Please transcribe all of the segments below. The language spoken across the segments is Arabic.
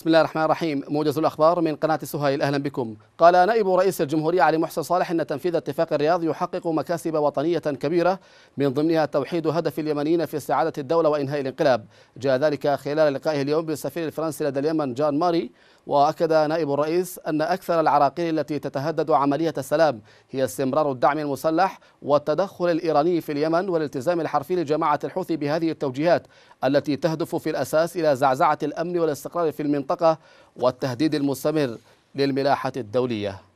بسم الله الرحمن الرحيم موجز الأخبار من قناة سهيل أهلا بكم قال نائب رئيس الجمهورية علي محسن صالح أن تنفيذ اتفاق الرياض يحقق مكاسب وطنية كبيرة من ضمنها توحيد هدف اليمنيين في استعادة الدولة وإنهاء الانقلاب جاء ذلك خلال لقائه اليوم بالسفير الفرنسي لدى اليمن جان ماري وأكد نائب الرئيس أن أكثر العراقيل التي تتهدد عملية السلام هي استمرار الدعم المسلح والتدخل الإيراني في اليمن والالتزام الحرفي لجماعة الحوثي بهذه التوجيهات التي تهدف في الأساس إلى زعزعة الأمن والاستقرار في المنطقة والتهديد المستمر للملاحة الدولية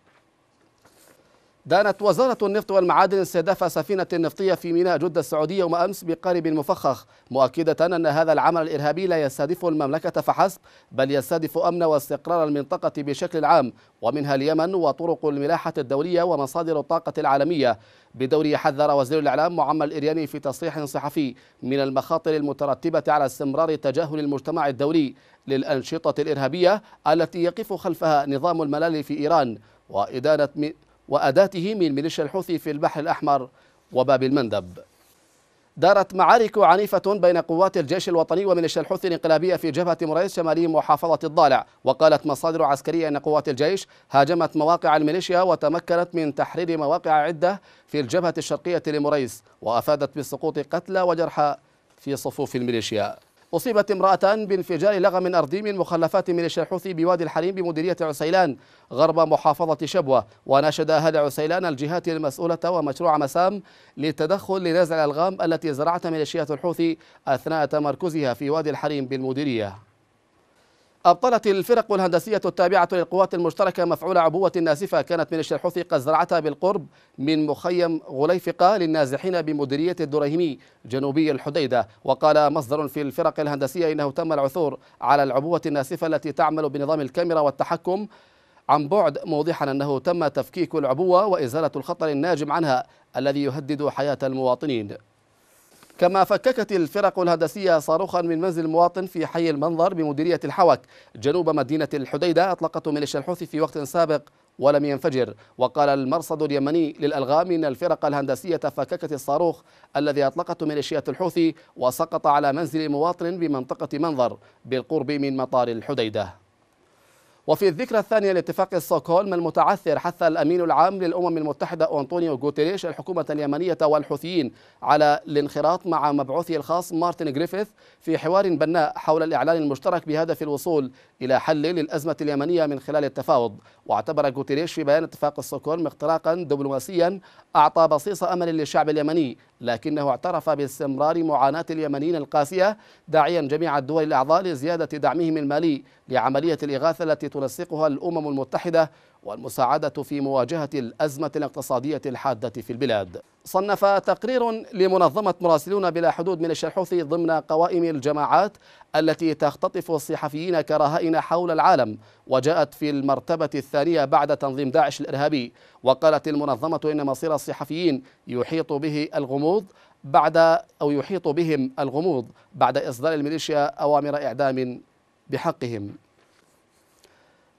دانت وزارة النفط والمعادن استهداف سفينة نفطية في ميناء جدة السعودية يوم أمس بقارب مفخخ مؤكدة أن هذا العمل الإرهابي لا يستهدف المملكة فحسب بل يستهدف أمن واستقرار المنطقة بشكل عام ومنها اليمن وطرق الملاحة الدولية ومصادر الطاقة العالمية بدوره حذر وزير الإعلام معمر الإرياني في تصريح صحفي من المخاطر المترتبة على استمرار تجاهل المجتمع الدولي للأنشطة الإرهابية التي يقف خلفها نظام الملال في إيران وإدانة وأداته من ميليشيا الحوثي في البحر الأحمر وباب المندب دارت معارك عنيفة بين قوات الجيش الوطني وميليشيا الحوثي الانقلابية في جبهة مريس شمالي محافظة الضالع وقالت مصادر عسكرية أن قوات الجيش هاجمت مواقع الميليشيا وتمكنت من تحرير مواقع عدة في الجبهة الشرقية لمريس وأفادت بسقوط قتلى وجرحى في صفوف الميليشيا أصيبت امرأة بانفجار لغم أرضي من مخلفات من الحوثي بوادي الحريم بمديرية عسيلان غرب محافظة شبوة وناشد أهل عسيلان الجهات المسؤولة ومشروع مسام للتدخل لنزع الألغام التي زرعتها ميليشيات الحوثي أثناء تمركزها في وادي الحريم بالمديرية أبطلت الفرق الهندسية التابعة للقوات المشتركة مفعول عبوة ناسفة كانت من الشرحوث قد زرعتها بالقرب من مخيم غليفقة للنازحين بمديرية الدرهمي جنوبي الحديدة وقال مصدر في الفرق الهندسية إنه تم العثور على العبوة الناسفة التي تعمل بنظام الكاميرا والتحكم عن بعد موضحا أنه تم تفكيك العبوة وإزالة الخطر الناجم عنها الذي يهدد حياة المواطنين كما فككت الفرق الهندسية صاروخا من منزل مواطن في حي المنظر بمديرية الحوك جنوب مدينة الحديدة أطلقته ميليشيا الحوثي في وقت سابق ولم ينفجر وقال المرصد اليمني للألغام إن الفرق الهندسية فككت الصاروخ الذي أطلقته ميليشيات الحوثي وسقط على منزل مواطن بمنطقة منظر بالقرب من مطار الحديدة وفي الذكرى الثانية لاتفاق ستوكهولم المتعثر حث الأمين العام للأمم المتحدة أنطونيو غوتيريش الحكومة اليمنية والحوثيين على الانخراط مع مبعوثه الخاص مارتن جريفيث في حوار بناء حول الإعلان المشترك بهدف الوصول إلى حل للأزمة اليمنية من خلال التفاوض واعتبر غوتيريش في بيان اتفاق ستوكهولم اختراقا دبلوماسيا أعطى بصيص أمل للشعب اليمني لكنه اعترف باستمرار معاناة اليمنيين القاسية داعيا جميع الدول الأعضاء لزيادة دعمهم المالي لعملية الإغاثة التي تنسقها الأمم المتحدة والمساعدة في مواجهة الأزمة الاقتصادية الحادة في البلاد صنف تقرير لمنظمة مراسلون بلا حدود من الشرحوثي ضمن قوائم الجماعات التي تختطف الصحفيين كرهائن حول العالم وجاءت في المرتبة الثانية بعد تنظيم داعش الإرهابي وقالت المنظمة إن مصير الصحفيين يحيط به الغموض بعد أو يحيط بهم الغموض بعد إصدار الميليشيا أوامر إعدام بحقهم